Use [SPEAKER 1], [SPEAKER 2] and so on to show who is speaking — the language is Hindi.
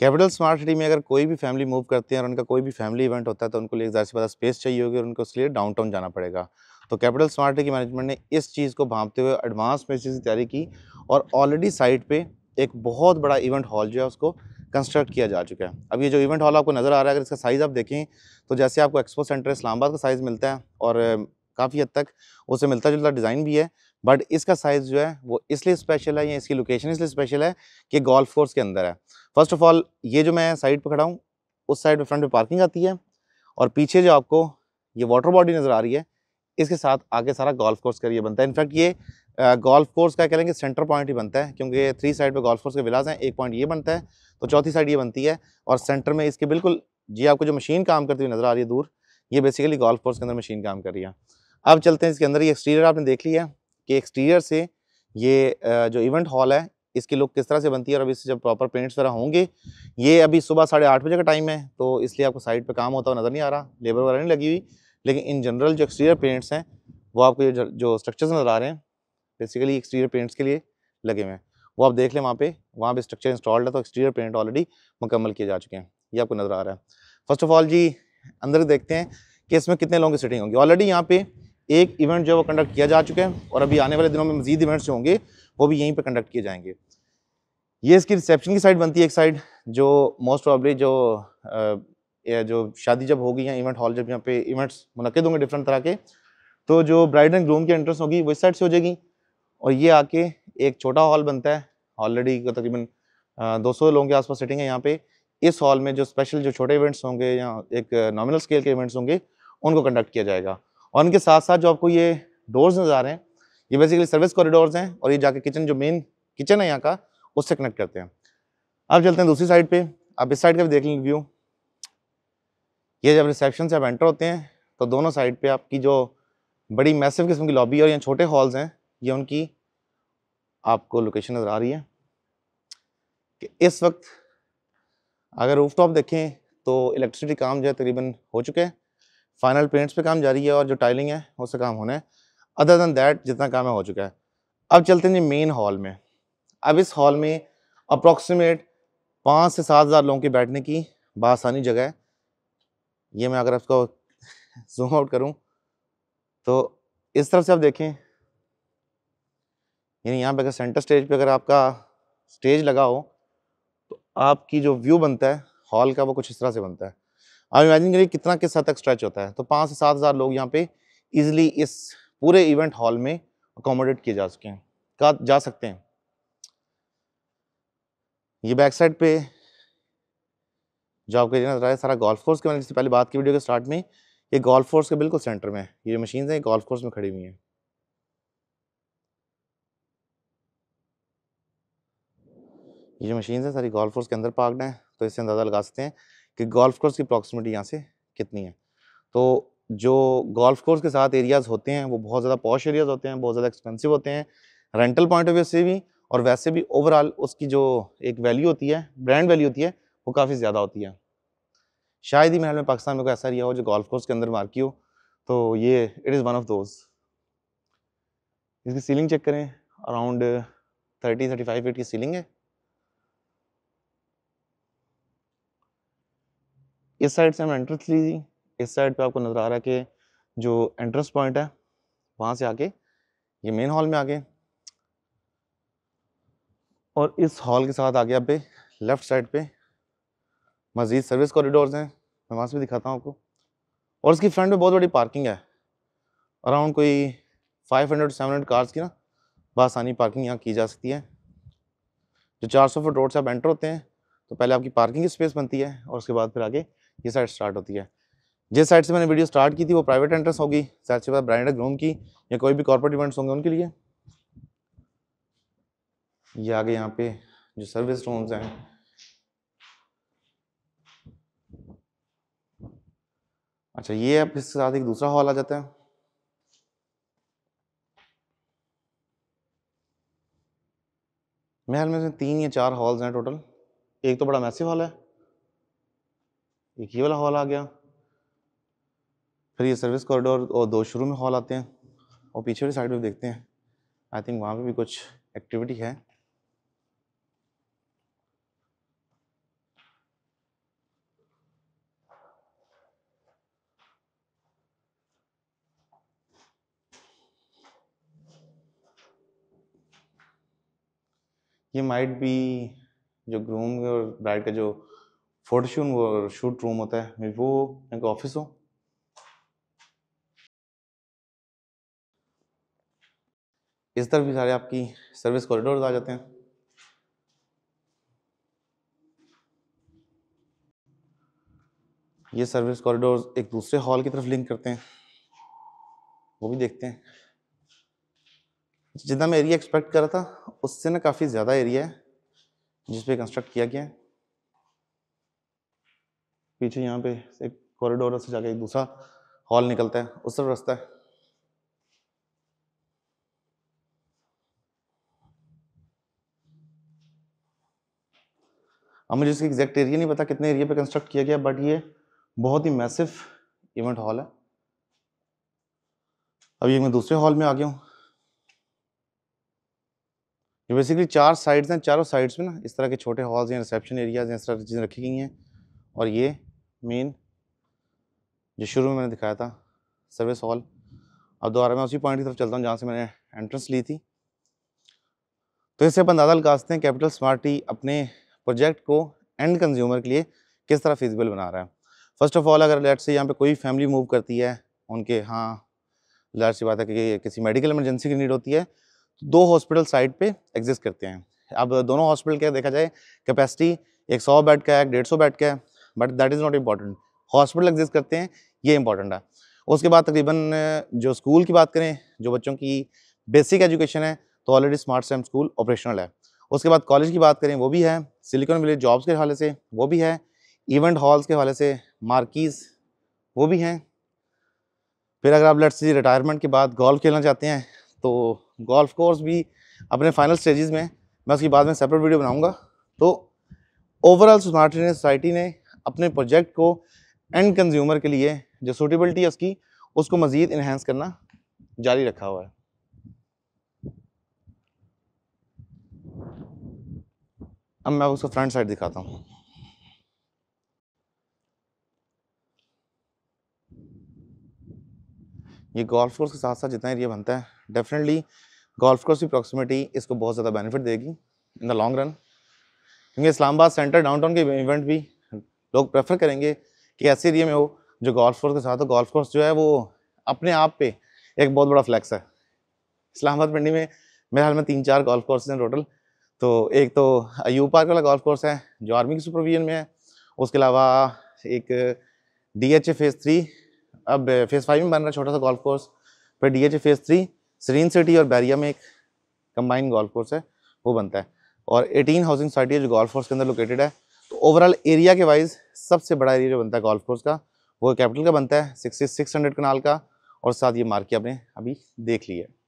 [SPEAKER 1] कैपिटल स्मार्ट सिटी में अगर कोई भी फैमिली मूव करती है और उनका कोई भी फैमिली इवेंट होता है तो उनको लिए ज़्यादा से ज़्यादा स्पेस चाहिए होगी और उनको उसके लिए डाउनटाउन जाना पड़ेगा तो कैपिटल स्मार्ट सिटी की मैनेजमेंट ने इस चीज़ को भांपते हुए एडवांस में इस तैयारी की और ऑलरेडी साइट पर एक बहुत बड़ा इवेंट हॉल जो है उसको कंस्ट्रक्ट किया जा चुका है अब ये जो इवेंट हॉल आपको नज़र आ रहा है अगर इसका साइज़ आप देखें तो जैसे आपको एक्सपो सेंटर इस्लामाबाद का साइज़ मिलता है और काफ़ी हद तक उसे मिलता जुलता डिज़ाइन भी है बट इसका साइज़ जो है वो इसलिए स्पेशल है या इसकी लोकेशन इसलिए स्पेशल है कि गोल्फ कोर्स के अंदर है फर्स्ट ऑफ ऑल ये जो मैं साइड पर खड़ा हूँ उस साइड में फ्रंट पर पार्किंग आती है और पीछे जो आपको ये वाटर बॉडी नज़र आ रही है इसके साथ आगे सारा गोल्फ कोर्स का ये बनता है इनफैक्ट ये गोल्फ कोर्स का कहेंगे सेंटर पॉइंट ही बनता है क्योंकि थ्री साइड पर गोल्फ कोर्स के विलास हैं एक पॉइंट ये बनता है तो चौथी साइड ये बनती है और सेंटर में इसके बिल्कुल जी आपको जो मशीन काम करती हुई नज़र आ रही है दूर ये बेसिकली गोल्फ कोर्स के अंदर मशीन काम कर रही है अब चलते हैं इसके अंदर ये एक्सटीरियर आपने देख लिया है के एक्सटीरियर से ये जो इवेंट हॉल है इसकी लुक किस तरह से बनती है और अभी इससे जब प्रॉपर पेंट्स वगैरह होंगे ये अभी सुबह साढ़े आठ बजे का टाइम है तो इसलिए आपको साइड पे काम होता हुआ नज़र नहीं आ रहा लेबर वगैरह नहीं लगी हुई लेकिन इन जनरल जो एक्सटीरियर पेंट्स हैं वो आपको जो जो स्ट्रक्चर्स नज़र आ रहे हैं बेसिकली एक्सटीरियर पेंट्स के लिए लगे हुए हैं वो आप देख लें वहाँ पर वहाँ पर स्ट्रक्चर इंस्टॉल्ड है तो एक्सटीरियर पेंट ऑलरेडी मुकम्मल किए जा चुके हैं ये आपको नज़र आ रहा है फर्स्ट ऑफ ऑल जी अंदर देखते हैं कि इसमें कितने लोगों की सीटिंग होंगी ऑलरेडी यहाँ पर एक इवेंट जो है वो कंडक्ट किया जा चुका है और अभी आने वाले दिनों में मजीद इवेंट्स जो होंगे वो भी यहीं पर कंडक्ट किए जाएंगे ये इसकी रिसेप्शन की साइड बनती है एक साइड जो मोस्ट प्रॉबली जो आ, जो शादी जब होगी या इवेंट हॉल जब यहाँ पे इवेंट्स मुनद होंगे डिफरेंट तरह के तो जो ब्राइड एंड ग्रूम की एंट्रेंस होगी वो इस साइड से हो जाएगी और ये आके एक छोटा हॉल बनता है ऑलरेडी तकरीबन दो सौ लोगों के आसपास सिटिंग है यहाँ पे इस हॉल में जो स्पेशल जो छोटे इवेंट्स होंगे या एक नॉमिनल स्केल के इवेंट्स होंगे उनको कंडक्ट किया जाएगा और इनके साथ साथ जो आपको ये डोर्स नज़र आ रहे हैं ये बेसिकली सर्विस कॉरिडोर्स हैं और ये जाके किचन जो मेन किचन है यहाँ का उससे कनेक्ट करते हैं अब चलते हैं दूसरी साइड पे आप इस साइड का भी देख लेंगे व्यू ये जब रिसेप्शन से आप एंटर होते हैं तो दोनों साइड पे आपकी जो बड़ी मैसिव किस्म की लॉबी और ये छोटे हॉल्स हैं ये उनकी आपको लोकेशन नज़र आ रही है कि इस वक्त अगर रूफ टॉप देखें तो इलेक्ट्रिसिटी काम जो है तकरीबन हो चुके हैं फाइनल पेंट्स पे काम जारी है और जो टाइलिंग है उससे काम होना है अदर दैन दैट जितना काम है हो चुका है अब चलते हैं जी मेन हॉल में अब इस हॉल में अप्रोक्सीमेट पाँच से सात हज़ार लोगों के बैठने की बासानी जगह है ये मैं अगर आपको जूम आउट करूँ तो इस तरफ से आप देखें यानी यहाँ पे अगर सेंटर स्टेज पे अगर आपका स्टेज लगा हो तो आपकी जो व्यू बनता है हॉल का वो कुछ इस तरह से बनता है आप इमेजिन करिए कितना किस हद तक स्ट्रेच होता है तो पाँच से सात हज़ार लोग यहाँ पे ईजिली इस पूरे इवेंट हॉल में अकोमोडेट किए जा सके हैं कहा जा सकते हैं ये बैक साइड पे जो आपको नजर आया सारा गोल्फ कोर्स के मैंने जिससे पहले बात की वीडियो के स्टार्ट में ये गोल्फ कोर्स के बिल्कुल सेंटर में है ये मशीन है गोल्फ कोर्स में खड़ी हुई है ये जो मशीन है सारी गोल्फ कोर्स के अंदर पार्कड है तो इससे अंदाज़ा लगा सकते हैं कि गोल्फ कोर्स की अप्रॉक्सीमेटी यहाँ से कितनी है तो जो गोल्फ कोर्स के साथ एरियाज़ होते हैं वो बहुत ज़्यादा पॉश एरियाज़ होते हैं बहुत ज़्यादा एक्सपेंसिव होते हैं रेंटल पॉइंट ऑफ व्यू से भी और वैसे भी ओवरऑल उसकी जो एक वैल्यू होती है ब्रांड वैल्यू होती है वो काफ़ी ज़्यादा होती है शायद ही मेरे में पाकिस्तान में कोई ऐसा एरिया हो जो गोल्फ कोर्स के अंदर मार्की हो तो ये it is one of those इसकी सीलिंग चेक करें around thirty thirty five feet की सीलिंग है इस साइड से हमने एंट्रेंस ली थी इस साइड पे आपको नज़र आ रहा है कि जो एंट्रेंस पॉइंट है वहाँ से आके ये मेन हॉल में आ गए और इस हॉल के साथ आगे आप लेफ़्ट साइड पे मज़ीद सर्विस कॉरिडोर्स हैं मैं वहाँ से भी दिखाता हूँ आपको और इसकी फ्रंट में बहुत बड़ी पार्किंग है अराउंड कोई five hundred seven hundred cars की ना बसानी पार्किंग यहाँ की जा सकती है जो चार सौ फुट रोड से आप एंटर होते हैं तो पहले आपकी पार्किंग की स्पेस बनती है और उसके बाद फिर आगे ये साइड स्टार्ट होती है जिस साइड से मैंने वीडियो स्टार्ट की थी वो प्राइवेट एंट्रेंस होगी साथ से ब्रांडेड रूम की या कोई भी कॉर्पोरेट इवेंट्स होंगे उनके लिए ये आगे यहाँ पे जो सर्विस रूम्स हैं अच्छा ये अब इसके साथ एक दूसरा हॉल आ जाता है महल में से तीन या चार हॉल्स हैं टोटल एक तो बड़ा मैसिव हॉल है एक ये वाला हॉल आ गया फिर ये सर्विस कॉरिडोर और दो शुरू में हॉल आते हैं और पीछे वाली साइड में देखते हैं आई थिंक वहाँ पे भी कुछ एक्टिविटी है ये माइट भी जो ग्रूम और ब्राइड का जो फोटोशूट शूट रूम होता है वो एक ऑफिस हो इस तरफ भी सारे आपकी सर्विस कॉरिडोर आ जाते हैं ये सर्विस कॉरिडोर एक दूसरे हॉल की तरफ लिंक करते हैं वो भी देखते हैं जितना मैं एरिया एक्सपेक्ट कर रहा था उससे ना काफ़ी ज़्यादा एरिया है जिसपे कंस्ट्रक्ट किया गया है पीछे यहाँ पे एक कॉरिडोर से जाके एक दूसरा हॉल निकलता है उस तरफ रास्ता है अब मुझे इसके एग्जैक्ट एरिया नहीं पता कितने एरिया पे कंस्ट्रक्ट किया गया बट ये बहुत ही मैसिव इवेंट हॉल है अब ये मैं दूसरे हॉल में आ गया हूँ ये बेसिकली चार साइड्स हैं चारों साइड्स में ना इस तरह के छोटे हॉल्स हैं रिसेप्शन एरियाज इस तरह चीज़ें रखी गई हैं और ये मेन जो शुरू में मैंने दिखाया था सर्विस हॉल अब दोबारा मैं उसी पॉइंट की तरफ चलता हूँ जहाँ से मैंने एंट्रेंस ली थी तो इससे अपन अंदाजा लगाते हैं कैपिटल स्मार्ट टी अपने प्रोजेक्ट को एंड कंज्यूमर के लिए किस तरह फिजिबल बना रहा है फर्स्ट ऑफ ऑल अगर लेट से यहाँ पे कोई फैमिली मूव करती है उनके हाँ लाट सी बात है कि किसी मेडिकल इमरजेंसी की नीड होती है तो दो हॉस्पिटल साइड पे एग्जिस्ट करते हैं अब दोनों हॉस्पिटल के देखा जाए कैपेसिटी एक सौ बेड का है डेढ़ सौ बेड का है but that is not important hospital exist करते हैं ये इंपॉर्टेंट है उसके बाद तकरीबन जो स्कूल की बात करें जो बच्चों की बेसिक एजुकेशन है तो already smart Sam school operational है उसके बाद कॉलेज की बात करें वो भी है सिलिकॉन विलेज जॉब्स के हवाले से वो भी है इवेंट हॉल्स के हवाले से मार्किज वो भी हैं फिर अगर आप लट से रिटायरमेंट के बाद गोल्फ खेलना चाहते हैं तो गोल्फ कोर्स भी अपने फाइनल स्टेजेस में मैं उसकी बाद में सेपरेट वीडियो बनाऊंगा तो ओवरऑल स्मार्ट सोसाइटी ने अपने प्रोजेक्ट को एंड कंज्यूमर के लिए जो सूटेबिलिटी है उसकी उसको मज़ीद इन्हेंस करना जारी रखा हुआ है अब मैं उसको फ्रंट साइड दिखाता हूँ ये गोल्फ कोर्स के साथ साथ जितना एरिया बनता है डेफिनेटली गोल्फ कोर्स की प्रॉक्सिमिटी इसको बहुत ज़्यादा बेनिफिट देगी इन द लॉन्ग रन क्योंकि इस्लामाबाद सेंटर डाउनटाउन के इवेंट भी लोग प्रेफर करेंगे कि ऐसे एरिए में हो जो गोल्फ कोर्स के साथ हो गोल्फ कोर्स जो है वो अपने आप पे एक बहुत बड़ा फ्लैक्स है इस्लामाबाद मंडी में मेरे हाल में तीन चार गोल्फ कोर्स हैं टोटल तो एक तो अयूब पार्क वाला गोल्फ कोर्स है जो आर्मी की सुपरविजन में है उसके अलावा एक D H A phase three अब फेज़ फाइव में बन रहा है छोटा सा गोल्फ कोर्स फिर D H A phase three serene city और बैरिया में एक कंबाइंड गोल्फ कोर्स है वो बनता है और एटीन हाउसिंग सोसाइटी जो गोल्फ कोर्स के अंदर लोकेटेड है तो ओवरऑल एरिया के वाइज सबसे बड़ा एरिया जो बनता है गोल्फ कोर्स का वो कैपिटल का बनता है सिक्सटी सिक्स हंड्रेड कनाल का और साथ ये मार्केट आपने अभी देख लिया है